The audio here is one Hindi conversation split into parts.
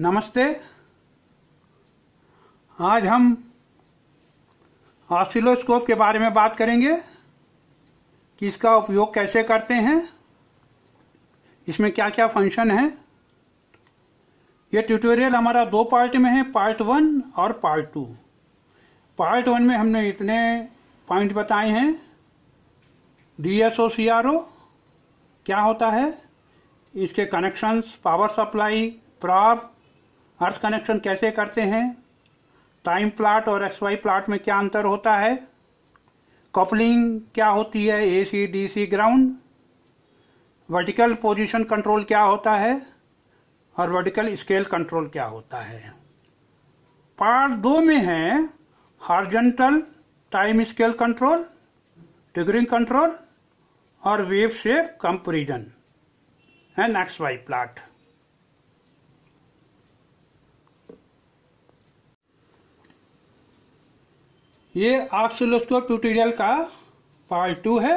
नमस्ते आज हम ऑसिलोस्कोप के बारे में बात करेंगे कि इसका उपयोग कैसे करते हैं इसमें क्या क्या फंक्शन है ये ट्यूटोरियल हमारा दो पार्ट में है पार्ट वन और पार्ट टू पार्ट वन में हमने इतने पॉइंट बताए हैं D S O C R O क्या होता है इसके connections power supply proper earth connection कैसे करते हैं टाइम प्लाट और एक्स वाई प्लाट में क्या अंतर होता है कपलिंग क्या होती है A C D C ground vertical position control क्या होता है और वर्टिकल स्केल कंट्रोल क्या होता है पार्ट दो में है horizontal time scale control triggering control और wave shape comparison and X Y plot ये ऑक्सिलोस्कोप ट्यूटोरियल का पार्ट टू है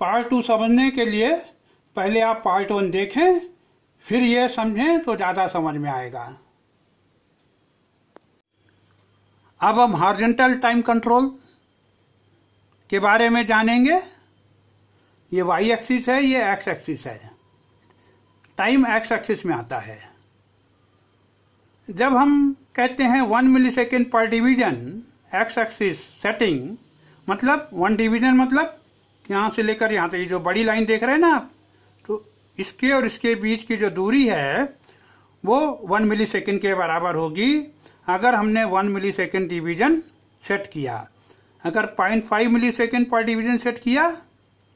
पार्ट टू समझने के लिए पहले आप पार्ट वन देखें फिर ये समझें तो ज़्यादा समझ में आएगा अब हम हॉर्जेंटल टाइम कंट्रोल के बारे में जानेंगे ये वाई एक्सिस है ये एक्स एक्सिस है टाइम एक्स एक्सिस में आता है जब हम कहते हैं one millisecond per division X axis setting मतलब वन डिवीजन मतलब यहाँ से लेकर यहाँ तक ये जो बड़ी लाइन देख रहे हैं ना आप तो इसके और इसके बीच की जो दूरी है वो वन मिली के बराबर होगी अगर हमने वन मिली डिवीजन सेट किया अगर पॉइंट फाइव मिली पर डिवीजन सेट किया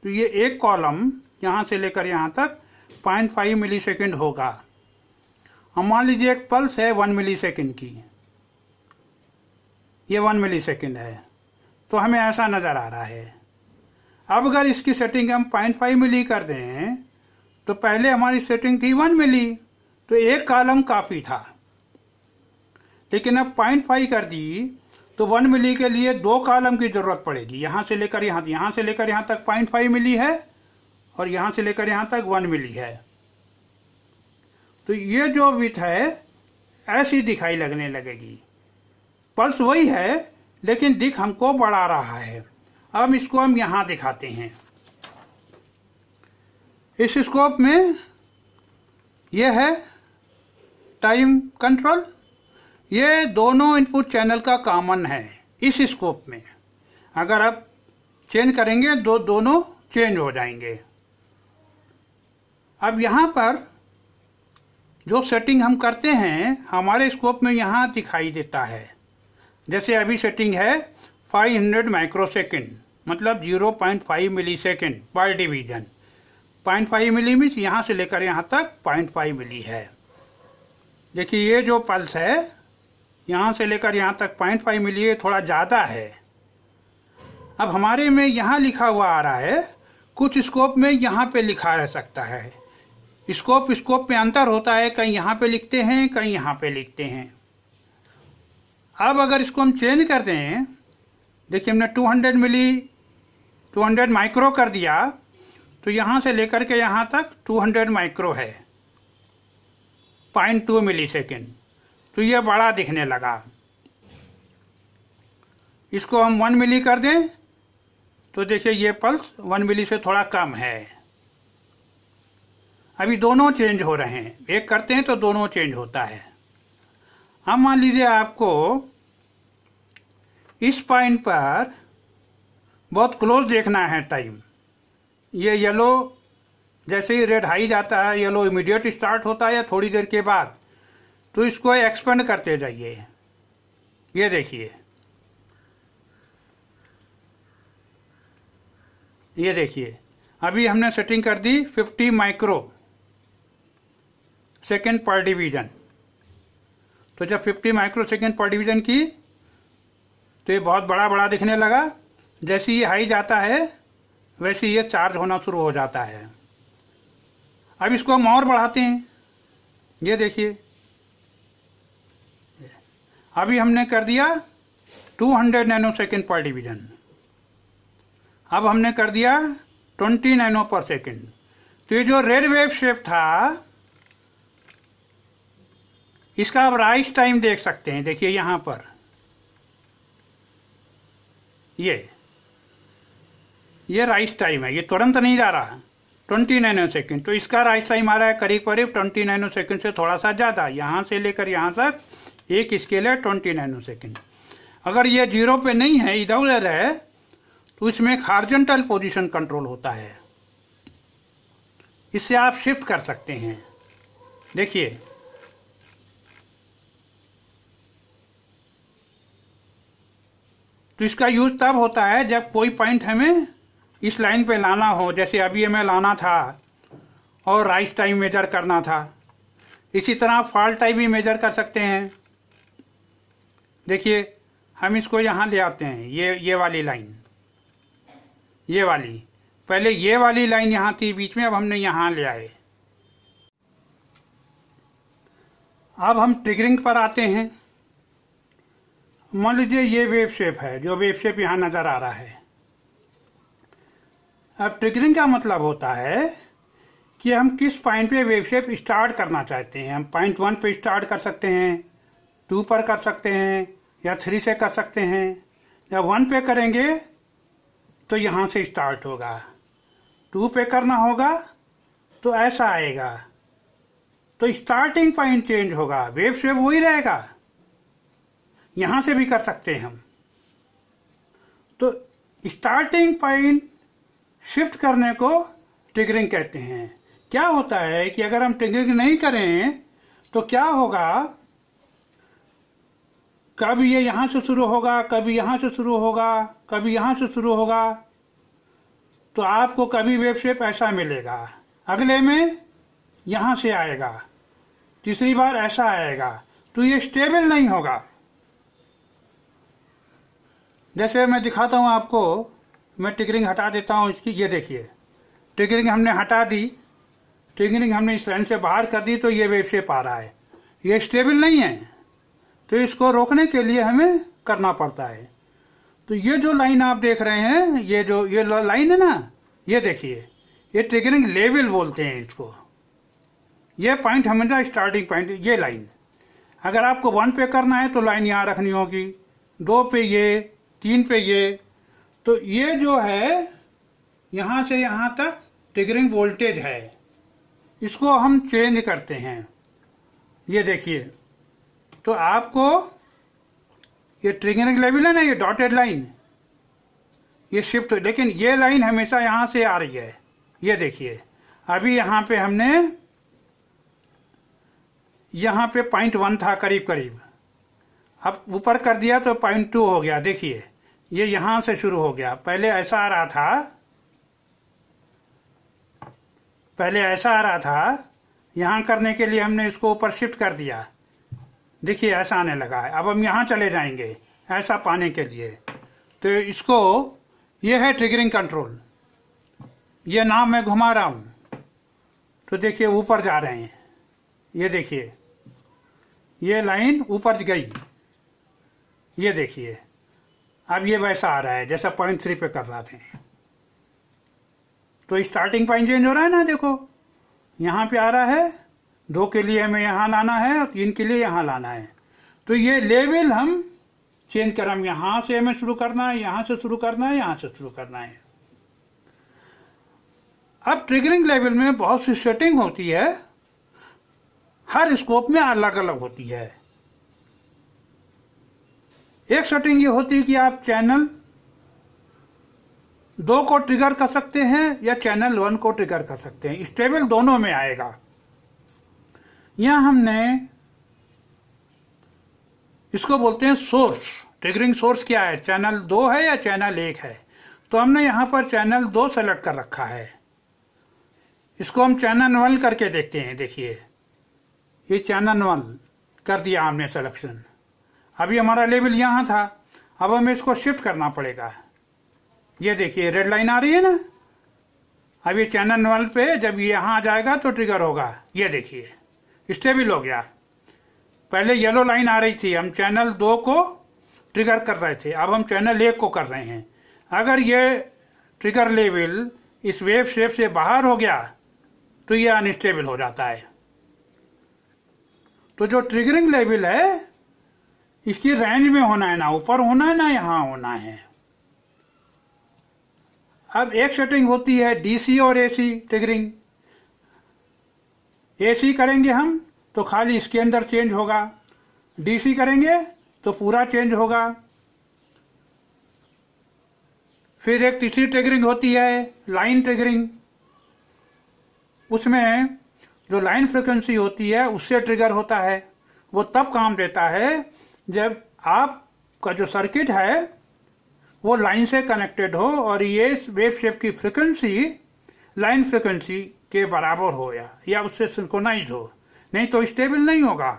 तो ये एक कॉलम यहाँ से लेकर यहाँ तक पॉइंट फाइव मिली होगा हम मान लीजिए एक पल्स है वन मिली की ये वन मिली सेकेंड है तो हमें ऐसा नज़र आ रहा है अब अगर इसकी सेटिंग हम पॉइंट फाइव मिली कर दें तो पहले हमारी सेटिंग थी वन मिली तो एक कॉलम काफ़ी था लेकिन अब पॉइंट फाइव कर दी तो वन मिली के लिए दो कॉलम की ज़रूरत पड़ेगी यहाँ से लेकर यहाँ यहाँ से लेकर यहाँ तक पॉइंट फाइव मिली है और यहाँ से लेकर यहाँ तक वन मिली है तो ये जो विथ है ऐसी दिखाई लगने लगेगी पल्स वही है लेकिन दिख हमको बढ़ा रहा है अब इसको हम यहाँ दिखाते हैं इस स्कोप में यह है टाइम कंट्रोल ये दोनों इनपुट चैनल का कॉमन है इस स्कोप में अगर आप चेंज करेंगे तो दो, दोनों चेंज हो जाएंगे अब यहाँ पर जो सेटिंग हम करते हैं हमारे स्कोप में यहाँ दिखाई देता है जैसे अभी सेटिंग है 500 माइक्रोसेकेंड मतलब 0.5 millisecond per division 0.5 milli means यहाँ से लेकर यहाँ तक 0.5 मिली है देखिए ये जो पल्स है यहाँ से लेकर यहाँ तक 0.5 मिली है थोड़ा ज़्यादा है अब हमारे में यहाँ लिखा हुआ आ रहा है कुछ स्कोप में यहाँ पे लिखा रह सकता है स्कोप स्कोप में अंतर होता है कहीं यहाँ पे लिखते हैं कहीं यहाँ पे लिखते हैं अब अगर इसको हम चेंज करते हैं देखिए हमने 200 मिली 200 माइक्रो कर दिया तो यहाँ से लेकर के यहाँ तक 200 माइक्रो है पॉइंट टू मिली सेकेंड तो यह बड़ा दिखने लगा इसको हम वन मिली कर दें तो देखिए ये पल्स वन मिली से थोड़ा कम है अभी दोनों चेंज हो रहे हैं एक करते हैं तो दोनों चेंज होता है हम मान लीजिए आपको इस पॉइंट पर बहुत क्लोज देखना है टाइम ये येलो जैसे ही रेड हाई जाता है येलो इमीडिएट स्टार्ट होता है या थोड़ी देर के बाद तो इसको एक्सपेंड करते जाइए ये देखिए ये देखिए अभी हमने सेटिंग कर दी 50 माइक्रो सेकेंड पर डिवीजन तो जब 50 माइक्रो सेकेंड पर डिवीजन की तो ये बहुत बड़ा बड़ा दिखने लगा जैसे ये हाई जाता है वैसे ये चार्ज होना शुरू हो जाता है अब इसको हम और बढ़ाते हैं ये देखिए अभी हमने कर दिया 200 नाइनो सेकेंड पर डिवीजन अब हमने कर दिया 20 नाइनो पर सेकेंड तो ये जो रेड वेव शेप था इसका आप राइस टाइम देख सकते हैं देखिए यहां पर ये ये राइस टाइम है ये तुरंत नहीं जा रहा है ट्वेंटी नैनो सेकेंड तो इसका राइस टाइम आ रहा है करीब करीब ट्वेंटी नैनो सेकेंड से थोड़ा सा ज़्यादा यहाँ से लेकर यहाँ तक एक स्केल है ट्वेंटी नैनो सेकेंड अगर ये जीरो पे नहीं है इधर उधर है तो इसमें हार्जेंटल पोजिशन कंट्रोल होता है इससे आप शिफ्ट कर सकते हैं देखिए तो इसका यूज तब होता है जब कोई पॉइंट हमें इस लाइन पे लाना हो जैसे अभी हमें लाना था और राइस टाइम मेजर करना था इसी तरह फॉल्ट टाइम भी मेजर कर सकते हैं देखिए हम इसको यहाँ ले आते हैं ये ये वाली लाइन ये वाली पहले ये वाली लाइन यहाँ थी बीच में अब हमने यहाँ ले आए अब हम ट्रिगरिंग पर आते हैं मान लीजिए ये वेव शेप है जो वेव शेप यहाँ नजर आ रहा है अब ट्रिगरिंग का मतलब होता है कि हम किस पॉइंट पे वेव शेप स्टार्ट करना चाहते हैं हम पॉइंट वन पे स्टार्ट कर सकते हैं टू पर कर सकते हैं या थ्री से कर सकते हैं या वन पे करेंगे तो यहाँ से स्टार्ट होगा टू पे करना होगा तो ऐसा आएगा तो स्टार्टिंग पॉइंट चेंज होगा वेव शेप वही रहेगा यहां से भी कर सकते हैं हम तो स्टार्टिंग पॉइंट शिफ्ट करने को ट्रिगरिंग कहते हैं क्या होता है कि अगर हम ट्रिगरिंग नहीं करें तो क्या होगा कभी ये यहां से शुरू होगा कभी यहां से शुरू होगा कभी यहां से शुरू होगा तो आपको कभी वेब शेप ऐसा मिलेगा अगले में यहां से आएगा तीसरी बार ऐसा आएगा तो ये स्टेबल नहीं होगा जैसे मैं दिखाता हूँ आपको मैं टिकरिंग हटा देता हूँ इसकी ये देखिए टिकरिंग हमने हटा दी टिकरिंग हमने इस लाइन से बाहर कर दी तो ये वेव शेप आ रहा है ये स्टेबल नहीं है तो इसको रोकने के लिए हमें करना पड़ता है तो ये जो लाइन आप देख रहे हैं ये जो ये लाइन है ना ये देखिए ये ट्रिगरिंग लेवल बोलते हैं इसको ये पॉइंट हमेशा स्टार्टिंग पॉइंट ये लाइन अगर आपको वन पे करना है तो लाइन यहाँ रखनी होगी दो पे ये तीन पे ये तो ये जो है यहां से यहां तक ट्रिगरिंग वोल्टेज है इसको हम चेंज करते हैं ये देखिए तो आपको ये ट्रिगरिंग लेवल है ना ये डॉटेड लाइन ये शिफ्ट लेकिन ये लाइन हमेशा यहां से आ रही है ये देखिए अभी यहां पे हमने यहां पे पॉइंट वन था करीब करीब अब ऊपर कर दिया तो पॉइंट टू हो गया देखिए ये यहां से शुरू हो गया पहले ऐसा आ रहा था पहले ऐसा आ रहा था यहां करने के लिए हमने इसको ऊपर शिफ्ट कर दिया देखिए ऐसा आने लगा है अब हम यहां चले जाएंगे ऐसा पाने के लिए तो इसको ये है ट्रिगरिंग कंट्रोल ये नाम मैं घुमा रहा हूं तो देखिए ऊपर जा रहे हैं ये देखिए ये लाइन ऊपर गई ये देखिए अब ये वैसा आ रहा है जैसा पॉइंट थ्री पे कर रहा थे तो स्टार्टिंग पॉइंट चेंज हो रहा है ना देखो यहाँ पे आ रहा है दो के लिए हमें यहाँ लाना है और तीन के लिए यहाँ लाना है तो ये लेवल हम चेंज कर हम यहाँ से हमें शुरू करना है यहाँ से शुरू करना है यहाँ से शुरू करना है अब ट्रिगरिंग लेवल में बहुत सी सेटिंग होती है हर स्कोप में अलग अलग होती है एक सेटिंग ये होती है कि आप चैनल दो को ट्रिगर कर सकते हैं या चैनल वन को ट्रिगर कर सकते हैं स्टेबल दोनों में आएगा यहां हमने इसको बोलते हैं सोर्स ट्रिगरिंग सोर्स क्या है चैनल दो है या चैनल एक है तो हमने यहां पर चैनल दो सेलेक्ट कर रखा है इसको हम चैनल वन करके देखते हैं देखिए ये चैनल वन कर दिया हमने सिलेक्शन अभी हमारा लेवल यहाँ था अब हमें इसको शिफ्ट करना पड़ेगा ये देखिए रेड लाइन आ रही है ना अब ये चैनल वन पे जब यहाँ आ जाएगा तो ट्रिगर होगा ये देखिए स्टेबल हो गया पहले येलो लाइन आ रही थी हम चैनल दो को ट्रिगर कर रहे थे अब हम चैनल एक को कर रहे हैं अगर ये ट्रिगर लेवल इस वेव शेप से बाहर हो गया तो ये अनस्टेबल हो जाता है तो जो ट्रिगरिंग लेवल है इसकी रेंज में होना है ना ऊपर होना है ना यहां होना है अब एक सेटिंग होती है डीसी और एसी टिगरिंग एसी करेंगे हम तो खाली इसके अंदर चेंज होगा डीसी करेंगे तो पूरा चेंज होगा फिर एक तीसरी टेगरिंग होती है लाइन टेगरिंग उसमें जो लाइन फ्रिक्वेंसी होती है उससे ट्रिगर होता है वो तब काम देता है जब आपका जो सर्किट है वो लाइन से कनेक्टेड हो और ये वेव शेप की फ्रिक्वेंसी लाइन फ्रिक्वेंसी के बराबर हो या, या उससे सिंक्रोनाइज हो नहीं तो स्टेबल नहीं होगा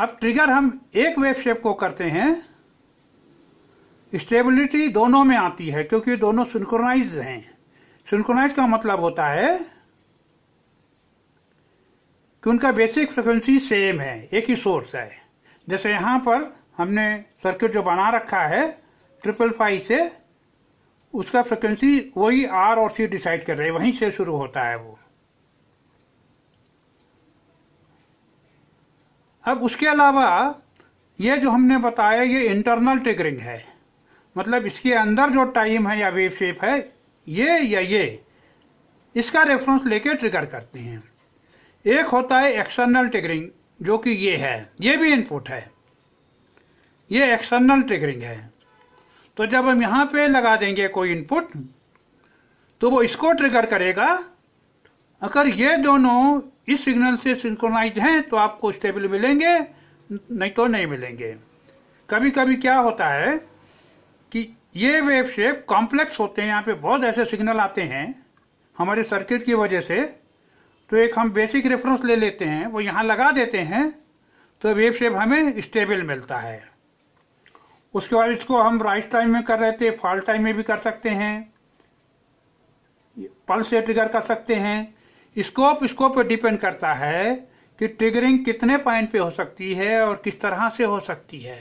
अब ट्रिगर हम एक वेव शेप को करते हैं स्टेबिलिटी दोनों में आती है क्योंकि दोनों सिंक्रोनाइज हैं सिंक्रोनाइज का मतलब होता है कि उनका बेसिक फ्रिक्वेंसी सेम है एक ही सोर्स है जैसे यहाँ पर हमने सर्किट जो बना रखा है ट्रिपल फाइव से उसका फ्रिक्वेंसी वही आर और सी डिसाइड कर रहे हैं वहीं से शुरू होता है वो अब उसके अलावा ये जो हमने बताया ये इंटरनल टिगरिंग है मतलब इसके अंदर जो टाइम है या वेव शेप है ये या ये इसका रेफरेंस लेके ट्रिगर करते हैं एक होता है एक्सटर्नल ट्रिगरिंग जो कि ये है ये भी इनपुट है ये एक्सटर्नल ट्रिगरिंग है तो जब हम यहां पे लगा देंगे कोई इनपुट तो वो इसको ट्रिगर करेगा अगर ये दोनों इस सिग्नल से सिंक्रोनाइज हैं तो आपको स्टेबल मिलेंगे नहीं तो नहीं मिलेंगे कभी कभी क्या होता है कि ये वेव शेप कॉम्प्लेक्स होते हैं यहाँ पे बहुत ऐसे सिग्नल आते हैं हमारे सर्किट की वजह से तो एक हम बेसिक रेफरेंस ले लेते हैं वो यहाँ लगा देते हैं तो वेब शेप हमें स्टेबल मिलता है उसके बाद इसको हम राइट टाइम में कर रहे थे फॉल टाइम में भी कर सकते हैं पल्स से ट्रिगर कर सकते हैं स्कोप स्कोप पर डिपेंड करता है कि ट्रिगरिंग कितने पॉइंट पे हो सकती है और किस तरह से हो सकती है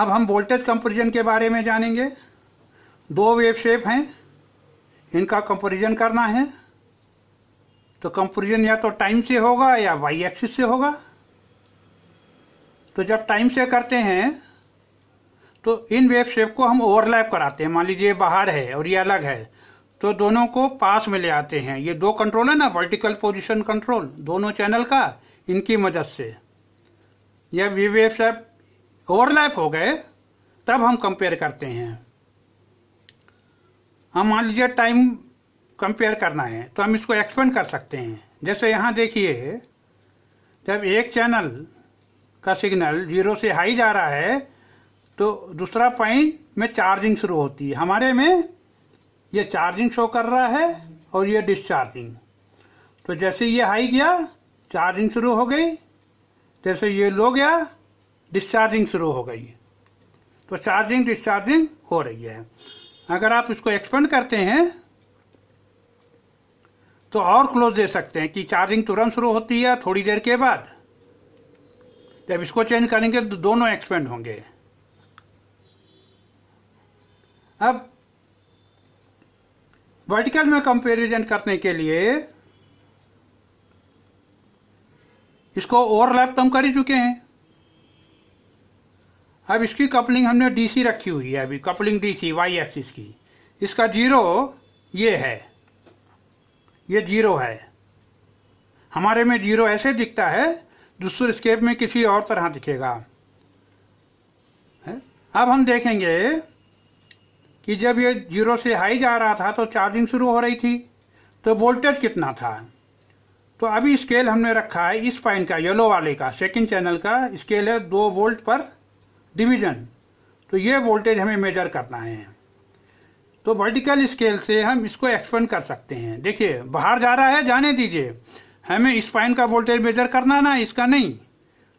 अब हम वोल्टेज कंपेरिजन के बारे में जानेंगे दो वेव शेप हैं इनका कंपेरिजन करना है तो कंपेरिजन या तो टाइम से होगा या वाई एक्सिस से होगा तो जब टाइम से करते हैं तो इन वेव शेप को हम ओवरलैप कराते हैं मान लीजिए बाहर है और ये अलग है तो दोनों को पास में ले आते हैं ये दो कंट्रोल है ना वर्टिकल पोजिशन कंट्रोल दोनों चैनल का इनकी मदद से जब ये वेव शेप ओवरलैप हो गए तब हम कंपेयर करते हैं हम मान लीजिए टाइम कंपेयर करना है तो हम इसको एक्सपेंड कर सकते हैं जैसे यहाँ देखिए जब एक चैनल का सिग्नल जीरो से हाई जा रहा है तो दूसरा पॉइंट में चार्जिंग शुरू होती है हमारे में ये चार्जिंग शो कर रहा है और ये डिस्चार्जिंग तो जैसे ये हाई गया चार्जिंग शुरू हो गई जैसे ये लो गया डिस्चार्जिंग शुरू हो गई तो चार्जिंग डिस्चार्जिंग हो रही है अगर आप इसको एक्सपेंड करते हैं तो और क्लोज दे सकते हैं कि चार्जिंग तुरंत शुरू होती है थोड़ी देर के बाद जब इसको चेंज करेंगे तो दोनों एक्सपेंड होंगे अब वर्टिकल में कंपेरिजन करने के लिए इसको ओवरलैप तो हम कर ही चुके हैं अब इसकी कपलिंग हमने डीसी रखी हुई है अभी कपलिंग डीसी वाई एक्सिस की इसका जीरो ये है ये जीरो है हमारे में जीरो ऐसे दिखता है दूसरे स्केप में किसी और तरह दिखेगा है? अब हम देखेंगे कि जब ये जीरो से हाई जा रहा था तो चार्जिंग शुरू हो रही थी तो वोल्टेज कितना था तो अभी स्केल हमने रखा है इस पॉइंट का येलो वाले का सेकंड चैनल का स्केल है दो वोल्ट पर डिवीजन तो ये वोल्टेज हमें मेजर करना है तो वर्टिकल स्केल से हम इसको एक्सपेंड कर सकते हैं देखिए बाहर जा रहा है जाने दीजिए हमें स्पाइन का वोल्टेज मेजर करना ना इसका नहीं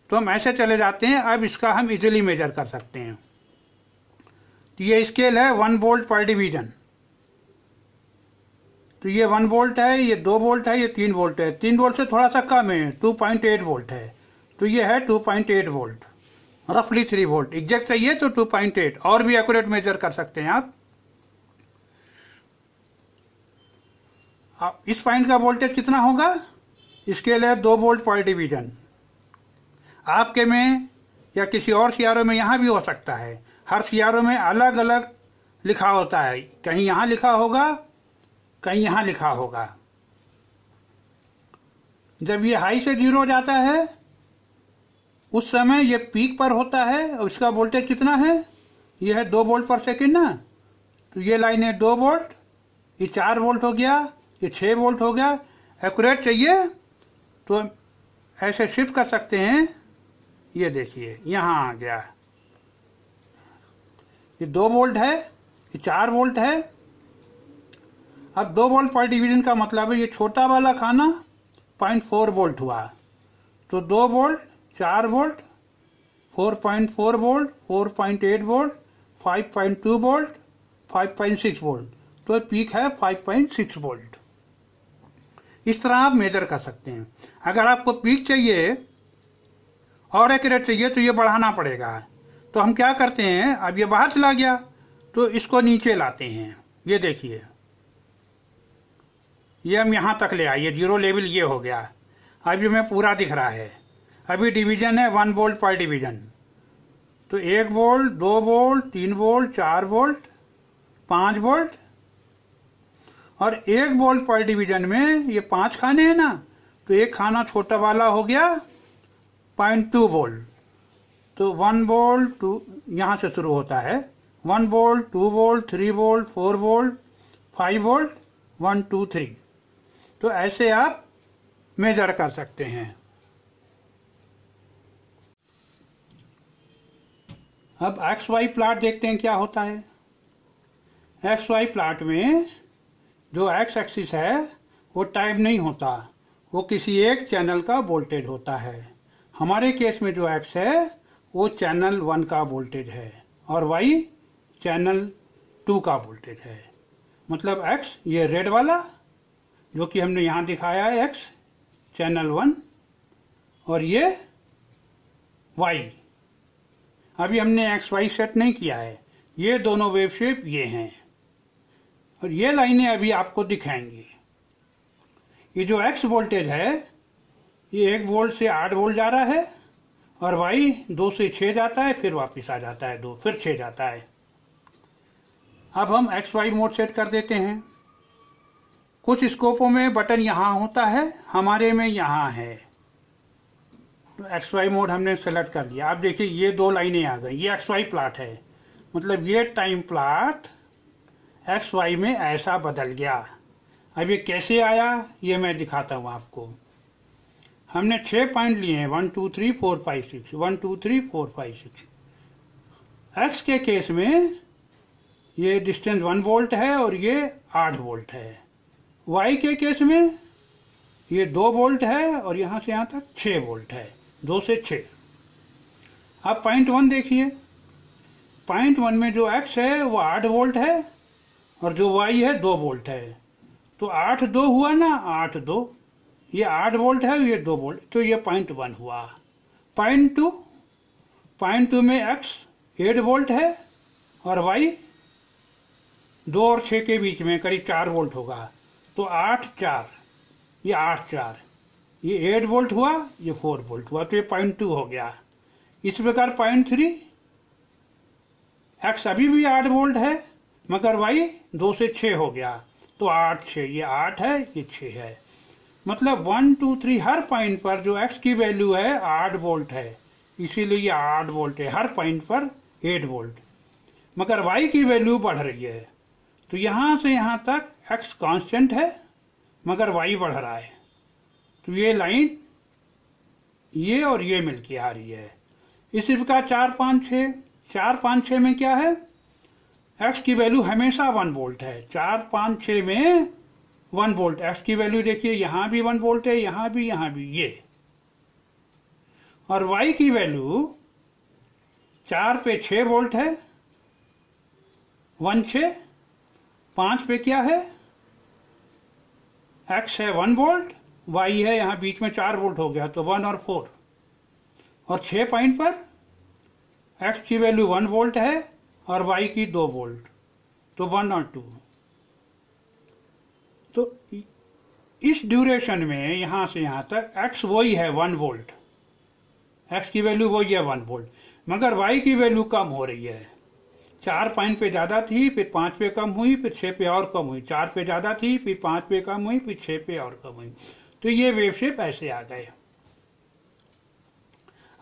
तो हम ऐसे चले जाते हैं अब इसका हम इजीली मेजर कर सकते हैं तो ये स्केल है वन वोल्ट पर डिवीजन तो ये वन वोल्ट है ये दो वोल्ट है ये तीन वोल्ट है तीन वोल्ट से थोड़ा सा कम है टू पॉइंट एट वोल्ट है तो ये है टू पॉइंट एट वोल्ट रफली थ्री वोल्ट एग्जैक्ट चाहिए तो टू पॉइंट एट और भी एक्यूरेट मेजर कर सकते हैं आप इस पॉइंट का वोल्टेज कितना होगा इसके लिए दो वोल्ट पर डिवीजन आपके में या किसी और सियारों में यहां भी हो सकता है हर सियारों में अलग अलग लिखा होता है कहीं यहां लिखा होगा कहीं यहां लिखा होगा जब ये हाई से जीरो जाता है उस समय ये पीक पर होता है और इसका वोल्टेज कितना है यह है दो वोल्ट पर सेकेंड ना तो ये लाइन है दो वोल्ट ये चार वोल्ट हो गया ये छः वोल्ट हो गया एक्यूरेट चाहिए तो ऐसे शिफ्ट कर सकते हैं ये देखिए यहाँ आ गया ये दो वोल्ट है ये चार वोल्ट है अब दो वोल्ट पर डिवीजन का मतलब है ये छोटा वाला खाना पॉइंट फोर वोल्ट हुआ तो दो वोल्ट चार volt 4.4 volt 4.8 volt 5.2 volt 5.6 volt तो पीक है 5.6 वोल्ट इस तरह आप मेजर कर सकते हैं अगर आपको पीक चाहिए और रेट चाहिए तो ये बढ़ाना पड़ेगा तो हम क्या करते हैं अब ये बाहर चला गया तो इसको नीचे लाते हैं ये देखिए ये हम यहाँ तक ले आइए जीरो लेवल ये हो गया अब मैं पूरा दिख रहा है अभी डिवीजन है वन वोल्ट पर डिवीजन तो एक वोल्ट दो वोल्ट तीन वोल्ट चार वोल्ट पांच वोल्ट और एक वोल्ट पर डिवीजन में ये पांच खाने हैं ना तो एक खाना छोटा वाला हो गया पॉइंट टू वोल्ट तो वन वोल्ट टू यहाँ से शुरू होता है one volt two volt three volt four volt five volt one two three तो ऐसे आप मेजर कर सकते हैं अब एक्स वाई प्लाट देखते हैं क्या होता है एक्स वाई प्लाट में जो एक्स एक्सिस है वो टाइम नहीं होता वो किसी एक चैनल का वोल्टेज होता है हमारे केस में जो एक्स है वो चैनल वन का वोल्टेज है और वाई चैनल टू का वोल्टेज है मतलब एक्स ये रेड वाला जो कि हमने यहाँ दिखाया है एक्स चैनल वन और ये वाई अभी हमने एक्स वाई सेट नहीं किया है ये दोनों वेव शेप ये हैं और ये लाइनें अभी आपको दिखाएंगी ये जो एक्स वोल्टेज है ये एक वोल्ट से आठ वोल्ट जा रहा है और वाई दो से छः जाता है फिर वापस आ जाता है दो फिर छः जाता है अब हम एक्स वाई मोड सेट कर देते हैं कुछ स्कोपों में बटन यहाँ होता है हमारे में यहाँ है एक्स वाई मोड हमने सेलेक्ट कर लिया आप देखिए ये दो लाइनें आ गई ये एक्स वाई प्लाट है मतलब ये टाइम प्लाट एक्स वाई में ऐसा बदल गया अब ये कैसे आया ये मैं दिखाता हूँ आपको हमने छः पॉइंट लिए हैं one two three four five six one two three four five six X के केस में ये डिस्टेंस वन वोल्ट है और ये आठ वोल्ट है वाई के केस में ये दो वोल्ट है और यहाँ से यहाँ तक छः वोल्ट है दो से छः अब पॉइंट वन देखिए पॉइंट वन में जो एक्स है वो आठ वोल्ट है और जो वाई है दो वोल्ट है तो आठ दो हुआ ना आठ दो ये आठ वोल्ट है ये दो वोल्ट तो ये पॉइंट वन हुआ पॉइंट टू पॉइंट टू में एक्स एट वोल्ट है और वाई दो और छः के बीच में करीब चार वोल्ट होगा तो आठ चार ये आठ चार ये एट वोल्ट हुआ ये फोर वोल्ट हुआ तो ये पॉइंट टू हो गया इस प्रकार पॉइंट थ्री एक्स अभी भी आठ वोल्ट है मगर वाई दो से छ हो गया तो आठ छ ये आठ है ये छ है मतलब वन टू थ्री हर पॉइंट पर जो एक्स की वैल्यू है आठ वोल्ट है इसीलिए ये आठ वोल्ट है हर पॉइंट पर एट वोल्ट मगर वाई की वैल्यू बढ़ रही है तो यहाँ से यहाँ तक एक्स कांस्टेंट है मगर वाई बढ़ रहा है तो ये लाइन ये और ये मिलके आ रही है इसी प्रकार चार पाँच छ चार पाँच छ में क्या है एक्स की वैल्यू हमेशा वन वोल्ट है चार पाँच छ में वन वोल्ट एक्स की वैल्यू देखिए यहाँ भी वन वोल्ट है यहाँ भी यहाँ भी ये और वाई की वैल्यू चार पे छ वोल्ट है वन छ पाँच पे क्या है एक्स है वन वोल्ट वाई है यहाँ बीच में चार वोल्ट हो गया तो वन और फोर और छः पॉइंट पर एक्स की वैल्यू वन वोल्ट है और वाई की दो वोल्ट तो वन और टू तो इस ड्यूरेशन में यहाँ से यहाँ तक एक्स वही है वन वोल्ट एक्स की वैल्यू वही है वन वोल्ट मगर वाई की वैल्यू कम हो रही है चार पॉइंट पे ज्यादा थी फिर पांच पे कम हुई फिर छह पे और कम हुई चार पे ज्यादा थी फिर पांच पे कम हुई फिर छह पे और कम हुई तो ये वेब शेप ऐसे आ गए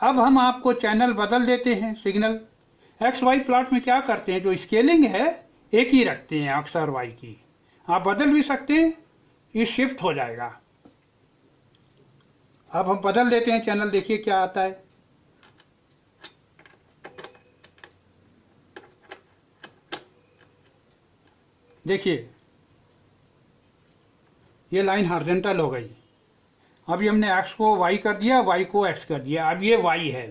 अब हम आपको चैनल बदल देते हैं सिग्नल एक्स वाई प्लॉट में क्या करते हैं जो स्केलिंग है एक ही रखते हैं अक्सर वाई की आप बदल भी सकते हैं ये शिफ्ट हो जाएगा अब हम बदल देते हैं चैनल देखिए क्या आता है देखिए ये लाइन हॉर्जेंटल हो गई अभी हमने एक्स को वाई कर दिया वाई को एक्स कर दिया अब ये वाई है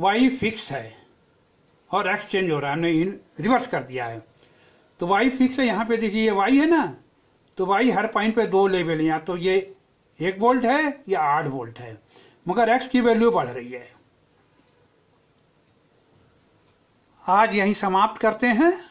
वाई फिक्स है और एक्स चेंज हो रहा है हमने इन रिवर्स कर दिया है तो वाई फिक्स है यहाँ पे देखिए ये वाई है ना तो वाई हर पॉइंट पे दो लेवल हैं या तो ये एक वोल्ट है या आठ वोल्ट है मगर एक्स की वैल्यू बढ़ रही है आज यही समाप्त करते हैं